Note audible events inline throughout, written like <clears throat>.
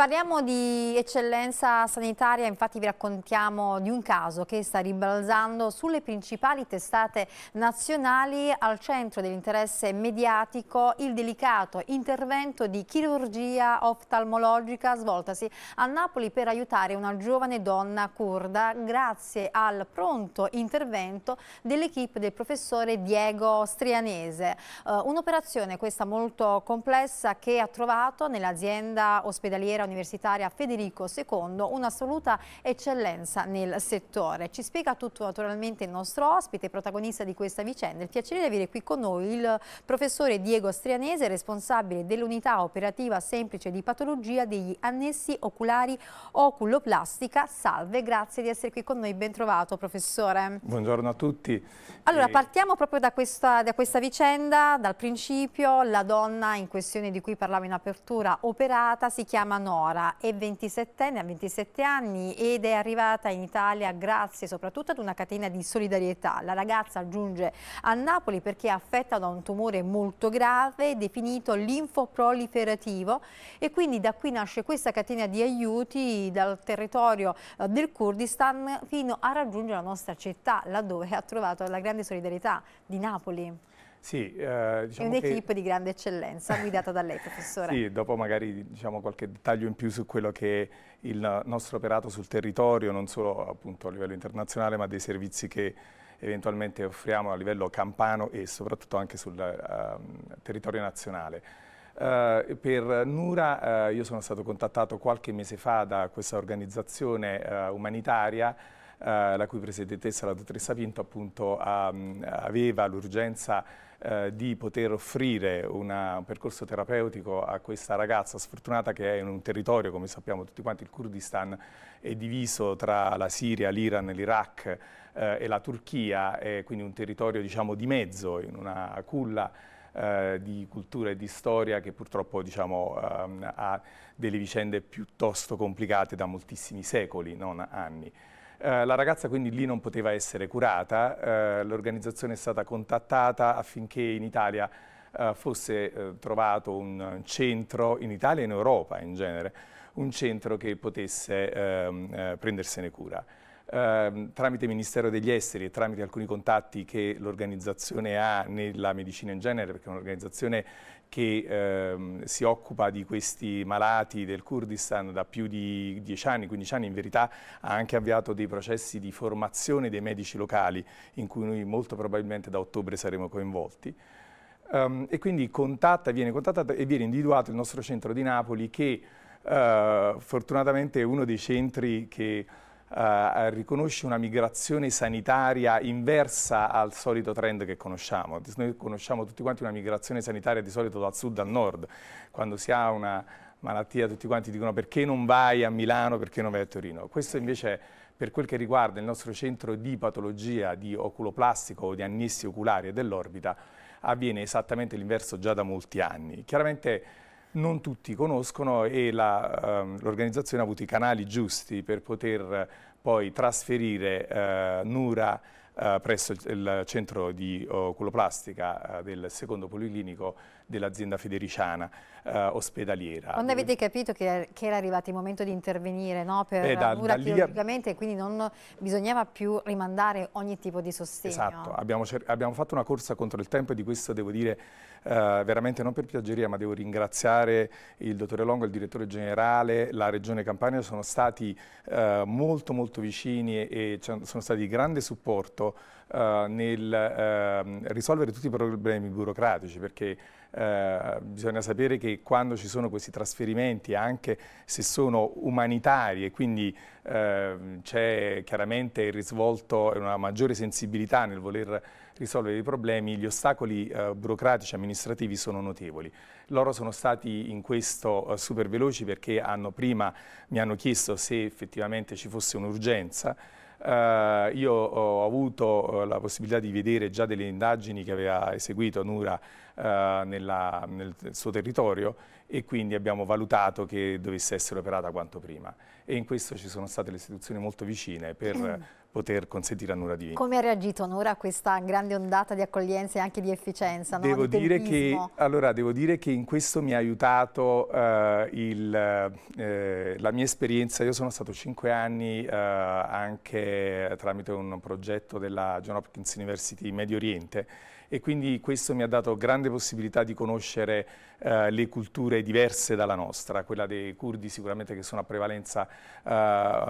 Parliamo di eccellenza sanitaria, infatti vi raccontiamo di un caso che sta ribalzando sulle principali testate nazionali al centro dell'interesse mediatico il delicato intervento di chirurgia oftalmologica svoltasi a Napoli per aiutare una giovane donna curda grazie al pronto intervento dell'equipe del professore Diego Strianese. Uh, Un'operazione questa molto complessa che ha trovato nell'azienda ospedaliera universitaria Federico II, un'assoluta eccellenza nel settore. Ci spiega tutto naturalmente il nostro ospite, protagonista di questa vicenda. Il piacere di avere qui con noi il professore Diego Strianese, responsabile dell'unità operativa semplice di patologia degli annessi oculari oculoplastica. Salve, grazie di essere qui con noi, ben trovato professore. Buongiorno a tutti. Allora, eh, partiamo proprio da questa, da questa vicenda, dal principio, la donna in questione di cui parlavo in apertura, operata, si chiama Nora. Nora è 27enne, ha 27 anni ed è arrivata in Italia grazie soprattutto ad una catena di solidarietà. La ragazza giunge a Napoli perché è affetta da un tumore molto grave definito linfoproliferativo e quindi da qui nasce questa catena di aiuti dal territorio eh, del Kurdistan fino a raggiungere la nostra città laddove ha trovato la grande solidarietà di Napoli. Sì, eh, diciamo un'equipe di grande eccellenza guidata da lei, professore. <laughs> Sì, dopo magari diciamo, qualche dettaglio in più su quello che è il nostro operato sul territorio, non solo appunto, a livello internazionale, ma dei servizi che eventualmente offriamo a livello campano e soprattutto anche sul uh, territorio nazionale. Uh, per Nura uh, io sono stato contattato qualche mese fa da questa organizzazione eh, umanitaria eh, la cui presidentessa, la dottoressa Pinto, appunto, ha, aveva l'urgenza eh, di poter offrire una, un percorso terapeutico a questa ragazza sfortunata che è in un territorio, come sappiamo tutti quanti, il Kurdistan è diviso tra la Siria, l'Iran, l'Iraq eh, e la Turchia, è quindi un territorio diciamo, di mezzo, in una culla eh, di cultura e di storia che purtroppo diciamo, ehm, ha delle vicende piuttosto complicate da moltissimi secoli, non anni. Eh, la ragazza quindi lì non poteva essere curata, eh, l'organizzazione è stata contattata affinché in Italia eh, fosse eh, trovato un centro, in Italia e in Europa in genere, un centro che potesse ehm, eh, prendersene cura. Ehm, tramite il Ministero degli Esteri e tramite alcuni contatti che l'organizzazione ha nella medicina in genere, perché è un'organizzazione che ehm, si occupa di questi malati del Kurdistan da più di 10 anni, 15 anni, in verità ha anche avviato dei processi di formazione dei medici locali in cui noi molto probabilmente da ottobre saremo coinvolti. Um, e quindi contatta, viene contattato e viene individuato il nostro centro di Napoli che eh, fortunatamente è uno dei centri che eh, riconosce una migrazione sanitaria inversa al solito trend che conosciamo. Noi conosciamo tutti quanti una migrazione sanitaria di solito dal sud al nord, quando si ha una malattia tutti quanti dicono perché non vai a Milano, perché non vai a Torino. Questo invece per quel che riguarda il nostro centro di patologia di oculoplastico o di annessi oculari dell'orbita avviene esattamente l'inverso già da molti anni. Chiaramente non tutti conoscono e ehm, l'organizzazione ehm, ha avuto i canali giusti per poter eh, poi trasferire eh, Nura eh, presso il, il, centro di oculoplastica oh, eh, del secondo policlinico dell'azienda federiciana eh, ospedaliera. Quando avete capito che, che, era arrivato il momento di intervenire no? per Beh, da, Nura da chirurgicamente, a... quindi non bisognava più rimandare ogni tipo di sostegno? Esatto, abbiamo, abbiamo fatto una corsa contro il tempo e di questo devo dire eh, veramente non per piaggeria, ma devo ringraziare il dottore Longo, il direttore generale, la Regione Campania, sono stati eh, molto molto vicini e, e sono stati di grande supporto eh, nel ehm, risolvere tutti i problemi burocratici perché eh, bisogna sapere che quando ci sono questi trasferimenti, anche se sono umanitari e quindi eh, c'è chiaramente il risvolto e una maggiore sensibilità nel voler risolvere i problemi, gli ostacoli eh, burocratici e amministrativi sono notevoli. Loro sono stati in questo eh, super veloci perché hanno prima mi hanno chiesto se effettivamente ci fosse un'urgenza, Uh, io ho avuto uh, la possibilità di vedere già delle indagini che aveva eseguito Nura uh, nella, nel suo territorio e quindi abbiamo valutato che dovesse essere operata quanto prima. E in questo ci sono state le istituzioni molto vicine per mm poter consentire a Nura di vincere. Come ha reagito Nura a questa grande ondata di accoglienza e anche di efficienza? No? Devo, di dire che, allora, devo, dire che, in questo mi ha aiutato uh, il, uh, la mia esperienza. Io sono stato cinque anni uh, anche tramite un progetto della John Hopkins University in Medio Oriente e quindi questo mi ha dato grande possibilità di conoscere eh, le culture diverse dalla nostra, quella dei curdi sicuramente che sono a prevalenza eh,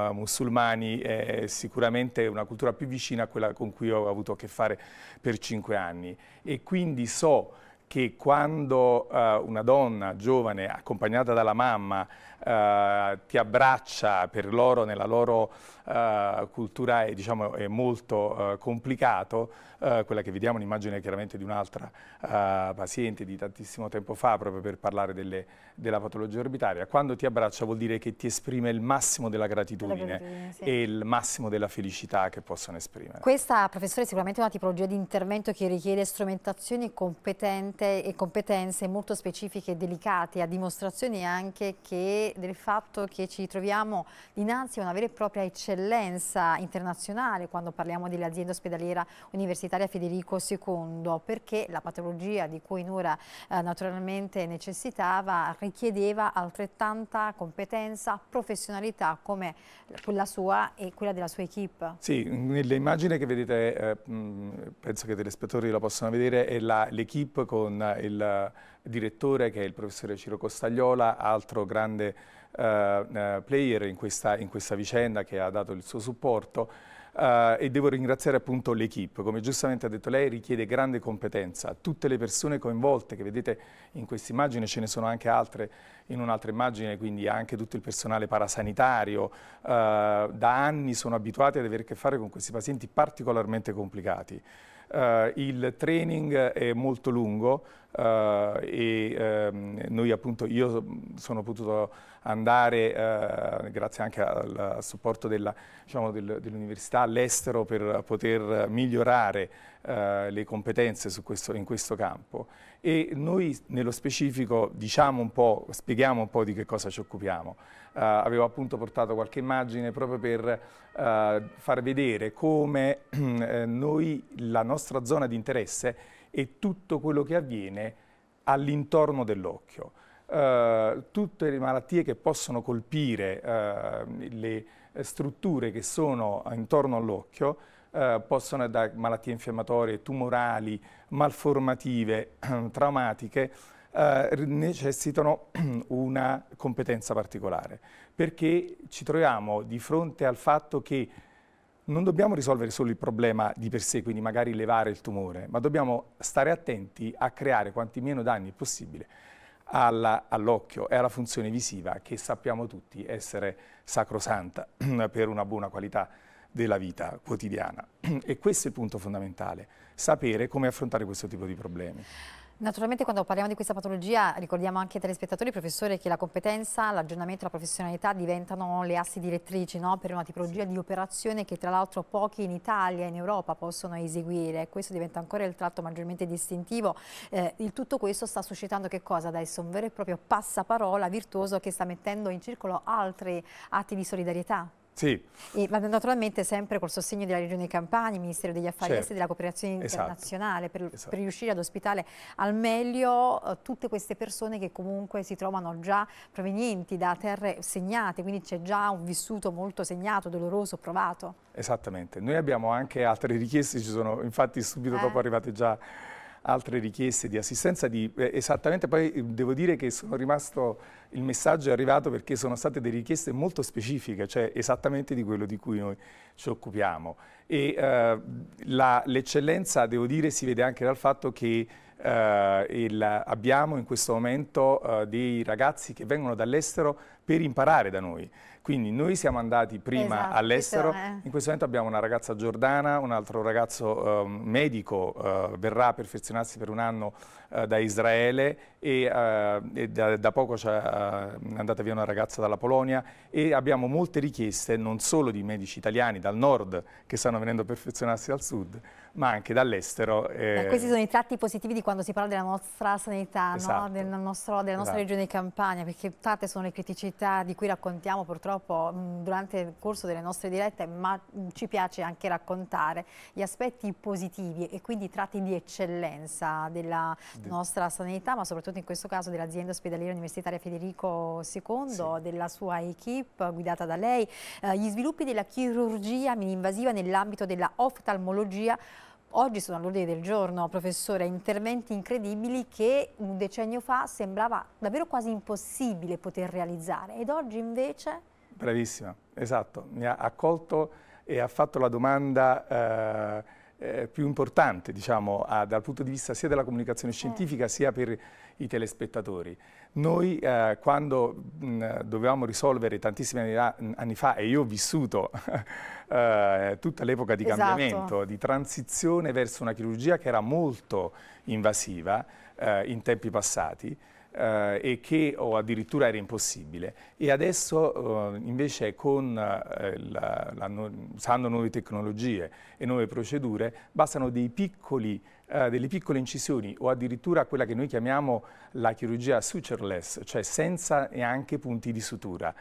eh musulmani, è sicuramente una cultura più vicina a quella con cui ho avuto a che fare per cinque anni e quindi so che quando uh, una donna giovane accompagnata dalla mamma uh, ti abbraccia per loro nella loro uh, cultura è, diciamo, è molto complicato, quella che vediamo è un'immagine chiaramente di un'altra paziente di tantissimo tempo fa proprio per parlare delle, della patologia orbitaria, quando ti abbraccia vuol dire che ti esprime il massimo della gratitudine, sì. e il massimo della felicità che possono esprimere. Questa professore è sicuramente una tipologia di intervento che richiede strumentazioni competenti competenze, e competenze molto specifiche e delicate, a dimostrazione anche che, del fatto che ci troviamo dinanzi a una vera e propria eccellenza internazionale quando parliamo dell'azienda ospedaliera universitaria Federico II, perché la patologia di cui Nora eh, naturalmente necessitava richiedeva altrettanta competenza, professionalità come quella sua e quella della sua equip. Sì, nell'immagine che vedete, eh, penso che i telespettatori la possano vedere, è l'equip con con il direttore che è il professore Ciro Costagliola, altro grande eh, eh, player in questa, in questa vicenda che ha dato il suo supporto. Uh, e devo ringraziare appunto l'equipe. Come giustamente ha detto lei, richiede grande competenza. Tutte le persone coinvolte, che vedete in questa immagine, ce ne sono anche altre in un'altra immagine, quindi anche tutto il personale parasanitario, uh, da anni sono abituati ad avere a che fare con questi pazienti particolarmente complicati eh, il training è molto lungo, Uh, e um, noi appunto io sono potuto andare uh, grazie anche al, al supporto diciamo, dell'università diciamo, dell all'estero per poter migliorare uh, le competenze questo, in questo campo e noi nello specifico diciamo un po', spieghiamo un po' di che cosa ci occupiamo. avevo appunto portato qualche immagine proprio per far vedere come <clears throat> noi, la nostra zona di interesse e tutto quello che avviene all'intorno dell'occhio. Uh, tutte le malattie che possono colpire uh, le strutture che sono intorno all'occhio uh, possono da malattie infiammatorie, tumorali, malformative, <clears throat> traumatiche, necessitano <clears throat> una competenza particolare perché ci troviamo di fronte al fatto che non dobbiamo risolvere solo il problema di per sé, quindi magari levare il tumore, ma dobbiamo stare attenti a creare quanti meno danni possibile all'occhio all e alla funzione visiva che sappiamo tutti essere sacrosanta <clears throat> per una buona qualità della vita quotidiana. <clears throat> E questo è il punto fondamentale, sapere come affrontare questo tipo di problemi. Naturalmente quando parliamo di questa patologia ricordiamo anche ai telespettatori, professore, che la competenza, l'aggiornamento, la professionalità diventano le assi direttrici no? per una tipologia di operazione che tra l'altro pochi in Italia e in Europa possono eseguire. Questo diventa ancora il tratto maggiormente distintivo. Eh, il tutto questo sta suscitando che cosa adesso? Un vero e proprio passaparola virtuoso che sta mettendo in circolo altri atti di solidarietà? Sì. E, ma naturalmente sempre col sostegno della Regione Campania, Ministero degli Affari certo. Esteri e della Cooperazione esatto. Internazionale esatto. Per, esatto. per, riuscire ad ospitare al meglio eh, tutte queste persone che comunque si trovano già provenienti da terre segnate, quindi c'è già un vissuto molto segnato, doloroso, provato. Esattamente. Noi abbiamo anche altre richieste, ci sono infatti subito eh. dopo arrivate già altre richieste di assistenza. Di, eh, esattamente, poi eh, devo dire che sono rimasto, il messaggio è arrivato perché sono state delle richieste molto specifiche, cioè esattamente di quello di cui noi ci occupiamo. E eh, l'eccellenza, devo dire, si vede anche dal fatto che eh, il, abbiamo in questo momento eh, dei ragazzi che vengono dall'estero per imparare da noi. Quindi noi siamo andati prima esatto, all'estero, eh. in questo momento abbiamo una ragazza giordana, un altro ragazzo eh, medico eh, verrà a perfezionarsi per un anno eh, da Israele e, eh, e da, da, poco eh, è andata via una ragazza dalla Polonia e abbiamo molte richieste non solo di medici italiani dal nord che stanno venendo a perfezionarsi dal sud, ma anche dall'estero. Eh. Questi sono i tratti positivi di quando si parla della nostra sanità, esatto. no? della, nostro, della nostra esatto. regione di Campania, perché tante sono le criticità di cui raccontiamo purtroppo durante il corso delle nostre dirette, ma ci piace anche raccontare gli aspetti positivi e quindi i tratti di eccellenza della di... nostra sanità, ma soprattutto in questo caso dell'azienda ospedaliera universitaria Federico II, sì. della sua equip guidata da lei, eh, gli sviluppi della chirurgia mininvasiva nell'ambito della oftalmologia Oggi sono all'ordine del giorno, professore, interventi incredibili che un decennio fa sembrava davvero quasi impossibile poter realizzare ed oggi invece... Bravissima, esatto, mi ha accolto e ha fatto la domanda eh, eh, più importante diciamo, a, dal punto di vista sia della comunicazione eh. scientifica sia per i telespettatori. Noi eh, quando mh, dovevamo risolvere tantissimi anni, anni, fa, e io ho vissuto <laughs> eh, tutta l'epoca di esatto. cambiamento, di transizione verso una chirurgia che era molto invasiva eh, in tempi passati, eh, e che o addirittura era impossibile. E adesso eh, invece con, eh, la, la, usando nuove tecnologie e nuove procedure bastano piccoli, eh, delle piccole incisioni o addirittura quella che noi chiamiamo la chirurgia sutureless, cioè senza neanche punti di sutura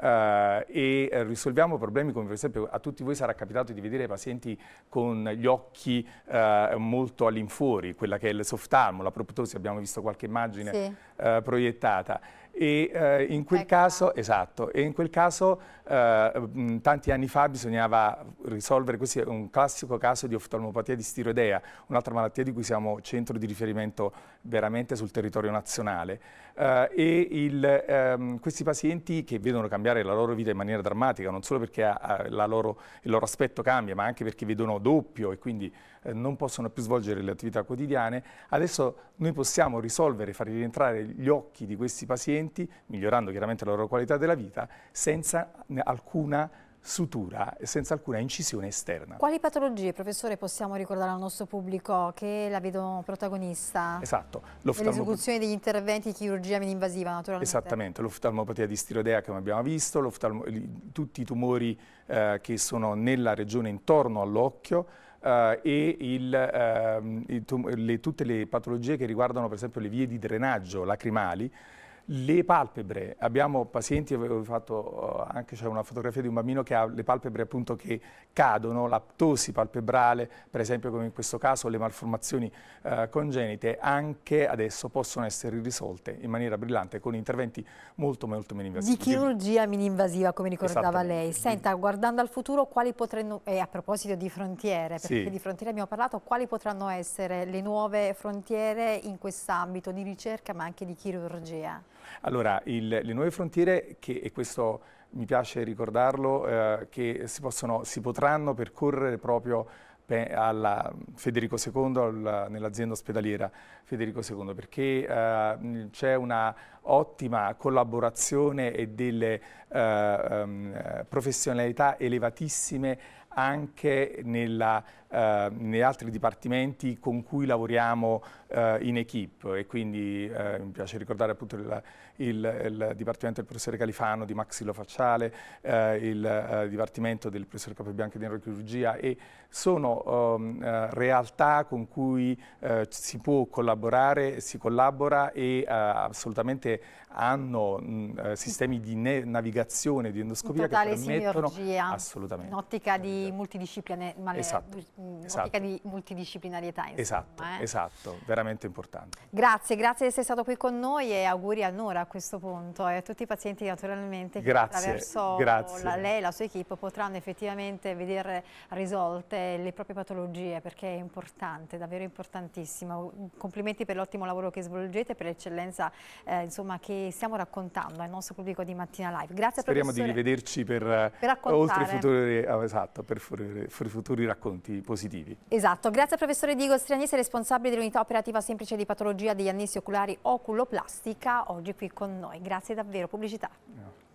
eh, e eh, risolviamo problemi come per esempio a tutti voi sarà capitato di vedere pazienti con gli occhi eh, molto all'infuori, quella che è il softalmo, la proptosi, abbiamo visto qualche immagine sì. eh, proiettata. E, eh, in ecco. caso, esatto, e in quel caso, eh, tanti anni fa bisognava risolvere, questo è un classico caso di oftalmopatia di stiroidea, un'altra malattia di cui siamo centro di riferimento veramente sul territorio nazionale eh, e il, ehm, questi pazienti che vedono cambiare la loro vita in maniera drammatica, non solo perché ha, ha, loro, il loro aspetto cambia, ma anche perché vedono doppio e quindi eh, non possono più svolgere le attività quotidiane, adesso noi possiamo risolvere, far rientrare gli occhi di questi pazienti, migliorando chiaramente la loro qualità della vita, senza alcuna sutura senza alcuna incisione esterna. Quali patologie, professore, possiamo ricordare al nostro pubblico che la vedono protagonista? Esatto. L'esecuzione degli interventi di chirurgia mininvasiva, naturalmente. Esattamente, l'oftalmopatia di stirodea, come abbiamo visto, tutti i tumori eh, che sono nella regione intorno all'occhio, Uh, e il, uh, le, tutte le patologie che riguardano per esempio le vie di drenaggio lacrimali le palpebre, abbiamo pazienti, avevo fatto eh, anche c'è una fotografia di un bambino che ha le palpebre appunto che cadono, l'aptosi palpebrale, per esempio come in questo caso le malformazioni eh, congenite, anche adesso possono essere risolte in maniera brillante con interventi molto molto meno invasivi. Di chirurgia mini-invasiva, come ricordava lei. Senta, guardando al futuro quali potranno, e eh, a proposito di frontiere, perché sì. di frontiere abbiamo parlato, quali potranno essere le nuove frontiere in quest'ambito di ricerca ma anche di chirurgia? Allora, il, le nuove frontiere, che, e questo mi piace ricordarlo, eh, che si, possono, si potranno percorrere proprio alla Federico II, nell'azienda ospedaliera Federico II, perché eh, c'è una ottima collaborazione e delle eh, um, professionalità elevatissime anche nella, eh, negli altri dipartimenti con cui lavoriamo eh, in equip e quindi eh, mi piace ricordare appunto il, il, il, dipartimento del professore Califano di maxillofacciale, eh, il eh, dipartimento del professor Capobianco di neurochirurgia e sono ehm, eh, realtà con cui si può collaborare, si collabora e assolutamente hanno mh, sistemi di navigazione, di endoscopia che permettono sinergia, In ottica di di multidisciplinarietà, esatto, mm, esatto. di multidisciplinarietà. Insomma, esatto, eh. esatto, veramente importante. Grazie, grazie di essere stato qui con noi e auguri a Nora a questo punto e a tutti i pazienti naturalmente grazie, che attraverso grazie. La, lei e la sua equip potranno effettivamente vedere risolte le proprie patologie perché è importante, davvero importantissimo. Complimenti per l'ottimo lavoro che svolgete, e per l'eccellenza eh, insomma, che stiamo raccontando al nostro pubblico di Mattina Live. Grazie Speriamo professore. di rivederci per, per oltre i futuri... Eh, esatto, per per futuri racconti positivi. Esatto, grazie al professore Diego Strianese, responsabile dell'unità operativa semplice di patologia degli annessi oculari oculoplastica, oggi qui con noi. Grazie davvero, pubblicità. No.